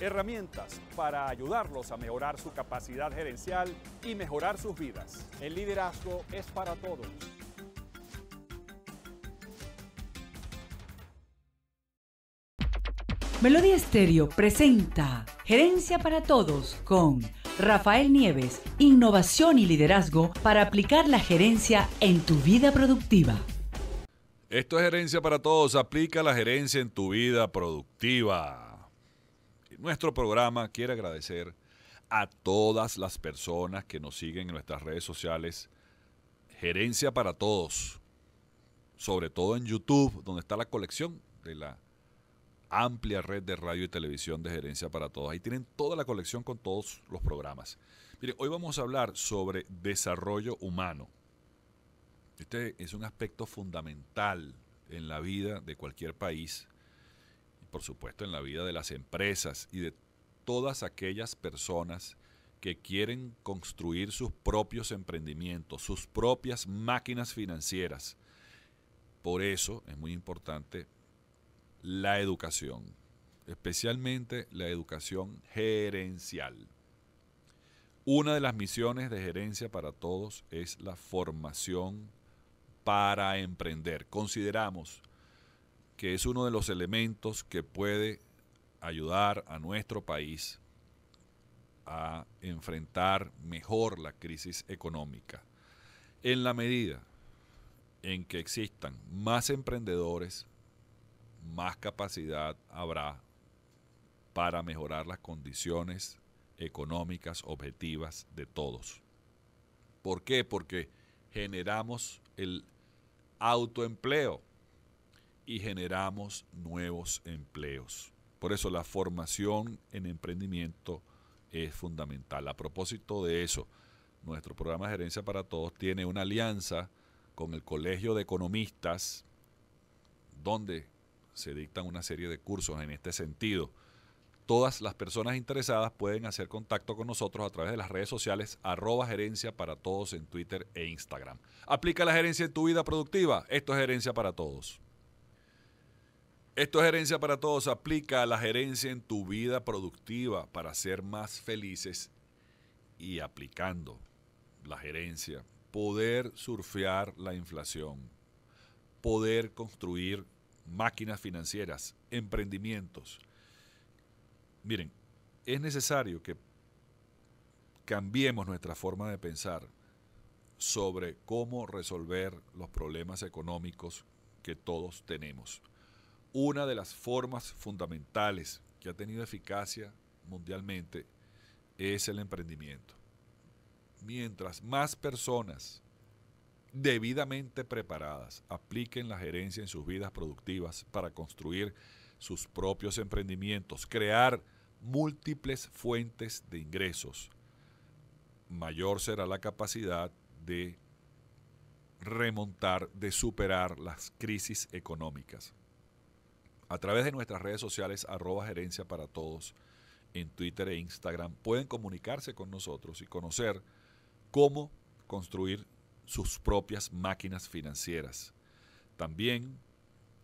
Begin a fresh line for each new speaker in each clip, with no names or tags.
herramientas para ayudarlos a mejorar su capacidad gerencial y mejorar sus vidas. El liderazgo es para todos. Melodía Estéreo presenta Gerencia para Todos con Rafael Nieves, Innovación y Liderazgo para aplicar la gerencia en tu vida productiva. Esto es Gerencia para Todos, aplica la gerencia en tu vida productiva nuestro programa quiere agradecer a todas las personas que nos siguen en nuestras redes sociales. Gerencia para todos, sobre todo en YouTube, donde está la colección de la amplia red de radio y televisión de Gerencia para Todos. Ahí tienen toda la colección con todos los programas. Mire, hoy vamos a hablar sobre desarrollo humano. Este es un aspecto fundamental en la vida de cualquier país por supuesto, en la vida de las empresas y de todas aquellas personas que quieren construir sus propios emprendimientos, sus propias máquinas financieras. Por eso es muy importante la educación, especialmente la educación gerencial. Una de las misiones de gerencia para todos es la formación para emprender. Consideramos que es uno de los elementos que puede ayudar a nuestro país a enfrentar mejor la crisis económica. En la medida en que existan más emprendedores, más capacidad habrá para mejorar las condiciones económicas objetivas de todos. ¿Por qué? Porque generamos el autoempleo y generamos nuevos empleos. Por eso la formación en emprendimiento es fundamental. A propósito de eso, nuestro programa de Gerencia para Todos tiene una alianza con el Colegio de Economistas, donde se dictan una serie de cursos en este sentido. Todas las personas interesadas pueden hacer contacto con nosotros a través de las redes sociales arroba gerencia para todos en Twitter e Instagram. Aplica la gerencia en tu vida productiva. Esto es gerencia para todos. Esto es Gerencia para Todos. Aplica la gerencia en tu vida productiva para ser más felices y aplicando la gerencia. Poder surfear la inflación. Poder construir máquinas financieras, emprendimientos. Miren, es necesario que cambiemos nuestra forma de pensar sobre cómo resolver los problemas económicos que todos tenemos una de las formas fundamentales que ha tenido eficacia mundialmente es el emprendimiento. Mientras más personas debidamente preparadas apliquen la gerencia en sus vidas productivas para construir sus propios emprendimientos, crear múltiples fuentes de ingresos, mayor será la capacidad de remontar, de superar las crisis económicas a través de nuestras redes sociales, arroba gerencia para todos, en Twitter e Instagram, pueden comunicarse con nosotros y conocer cómo construir sus propias máquinas financieras. También,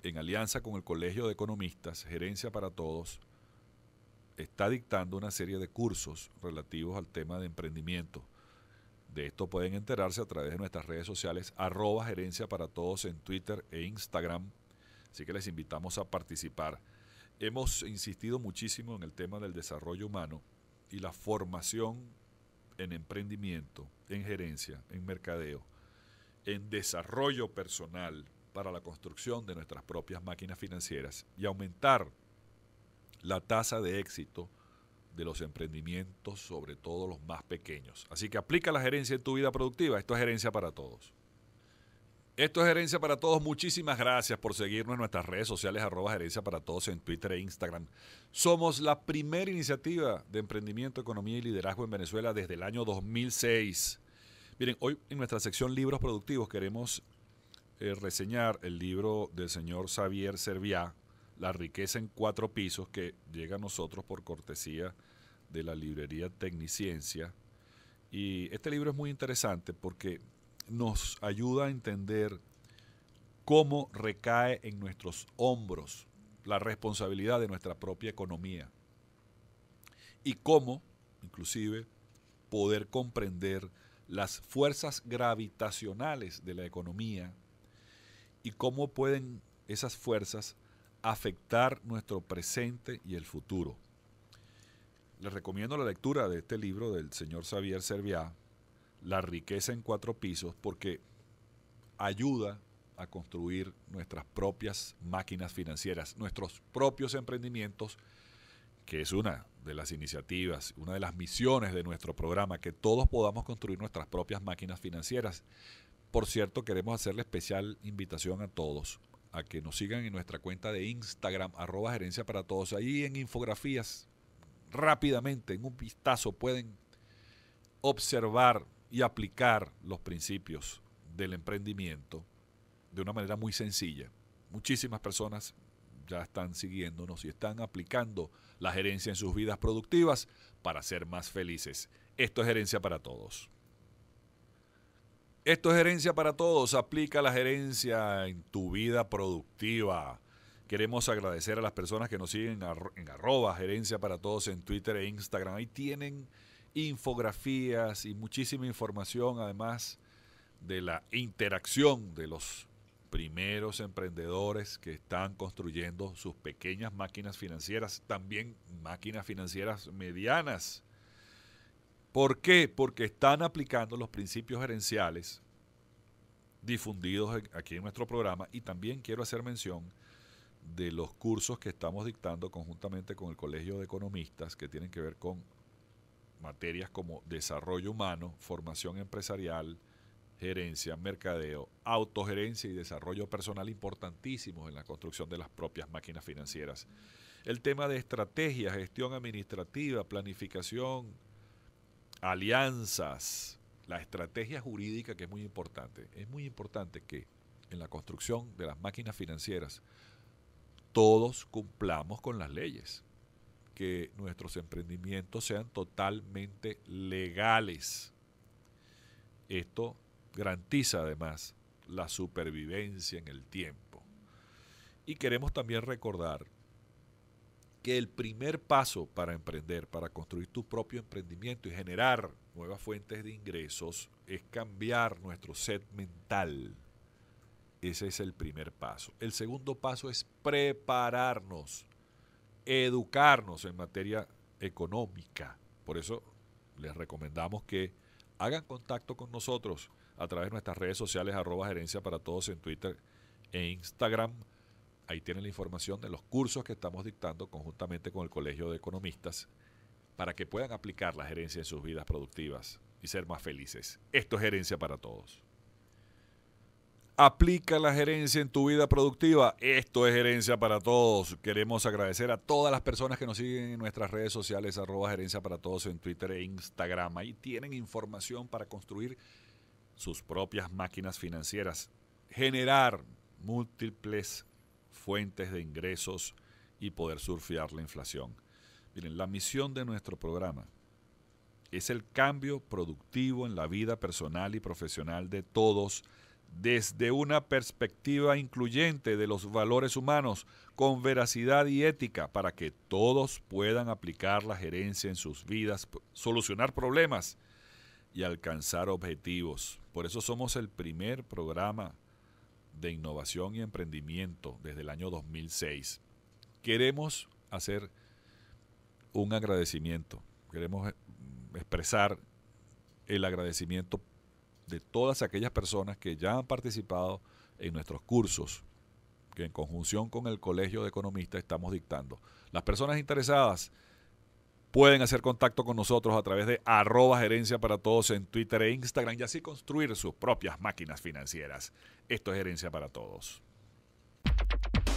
en alianza con el Colegio de Economistas, Gerencia para Todos, está dictando una serie de cursos relativos al tema de emprendimiento. De esto pueden enterarse a través de nuestras redes sociales, arroba gerencia para todos en Twitter e Instagram Así que les invitamos a participar. Hemos insistido muchísimo en el tema del desarrollo humano y la formación en emprendimiento, en gerencia, en mercadeo, en desarrollo personal para la construcción de nuestras propias máquinas financieras y aumentar la tasa de éxito de los emprendimientos, sobre todo los más pequeños. Así que aplica la gerencia en tu vida productiva. Esto es gerencia para todos. Esto es Gerencia para Todos. Muchísimas gracias por seguirnos en nuestras redes sociales, arroba Gerencia para Todos en Twitter e Instagram. Somos la primera iniciativa de emprendimiento, economía y liderazgo en Venezuela desde el año 2006. Miren, hoy en nuestra sección Libros Productivos queremos eh, reseñar el libro del señor Xavier Serviá, La riqueza en cuatro pisos, que llega a nosotros por cortesía de la librería Tecniciencia. Y este libro es muy interesante porque nos ayuda a entender cómo recae en nuestros hombros la responsabilidad de nuestra propia economía y cómo, inclusive, poder comprender las fuerzas gravitacionales de la economía y cómo pueden esas fuerzas afectar nuestro presente y el futuro. Les recomiendo la lectura de este libro del señor Xavier Serviá, la riqueza en cuatro pisos porque ayuda a construir nuestras propias máquinas financieras, nuestros propios emprendimientos, que es una de las iniciativas, una de las misiones de nuestro programa, que todos podamos construir nuestras propias máquinas financieras. Por cierto, queremos hacerle especial invitación a todos a que nos sigan en nuestra cuenta de Instagram, arroba gerencia para todos. Ahí en infografías, rápidamente, en un vistazo, pueden observar y aplicar los principios del emprendimiento de una manera muy sencilla. Muchísimas personas ya están siguiéndonos y están aplicando la gerencia en sus vidas productivas para ser más felices. Esto es gerencia para todos. Esto es gerencia para todos. Aplica la gerencia en tu vida productiva. Queremos agradecer a las personas que nos siguen en arroba gerencia para todos en Twitter e Instagram. Ahí tienen infografías y muchísima información, además de la interacción de los primeros emprendedores que están construyendo sus pequeñas máquinas financieras, también máquinas financieras medianas. ¿Por qué? Porque están aplicando los principios gerenciales difundidos aquí en nuestro programa y también quiero hacer mención de los cursos que estamos dictando conjuntamente con el Colegio de Economistas que tienen que ver con materias como desarrollo humano, formación empresarial, gerencia, mercadeo, autogerencia y desarrollo personal importantísimos en la construcción de las propias máquinas financieras. El tema de estrategia, gestión administrativa, planificación, alianzas, la estrategia jurídica que es muy importante. Es muy importante que en la construcción de las máquinas financieras todos cumplamos con las leyes que nuestros emprendimientos sean totalmente legales. Esto garantiza además la supervivencia en el tiempo. Y queremos también recordar que el primer paso para emprender, para construir tu propio emprendimiento y generar nuevas fuentes de ingresos, es cambiar nuestro set mental. Ese es el primer paso. El segundo paso es prepararnos educarnos en materia económica. Por eso les recomendamos que hagan contacto con nosotros a través de nuestras redes sociales, arroba gerencia para todos en Twitter e Instagram. Ahí tienen la información de los cursos que estamos dictando conjuntamente con el Colegio de Economistas para que puedan aplicar la gerencia en sus vidas productivas y ser más felices. Esto es gerencia para todos. Aplica la gerencia en tu vida productiva. Esto es gerencia para todos. Queremos agradecer a todas las personas que nos siguen en nuestras redes sociales, arroba gerencia para todos en Twitter e Instagram. Ahí tienen información para construir sus propias máquinas financieras, generar múltiples fuentes de ingresos y poder surfear la inflación. Miren, la misión de nuestro programa es el cambio productivo en la vida personal y profesional de todos desde una perspectiva incluyente de los valores humanos, con veracidad y ética, para que todos puedan aplicar la gerencia en sus vidas, solucionar problemas y alcanzar objetivos. Por eso somos el primer programa de innovación y emprendimiento desde el año 2006. Queremos hacer un agradecimiento, queremos eh, expresar el agradecimiento de todas aquellas personas que ya han participado en nuestros cursos que en conjunción con el Colegio de Economistas estamos dictando. Las personas interesadas pueden hacer contacto con nosotros a través de arroba gerencia para todos en Twitter e Instagram y así construir sus propias máquinas financieras. Esto es Gerencia para Todos.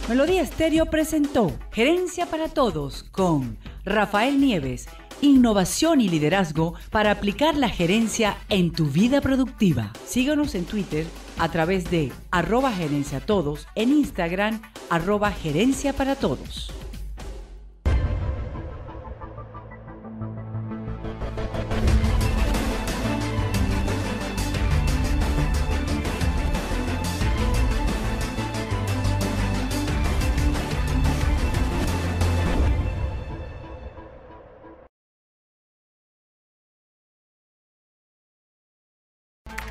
Melodía Estéreo presentó Gerencia para Todos con Rafael Nieves innovación y liderazgo para aplicar la gerencia en tu vida productiva. Síganos en Twitter a través de arroba gerencia todos, en Instagram arroba gerencia para todos.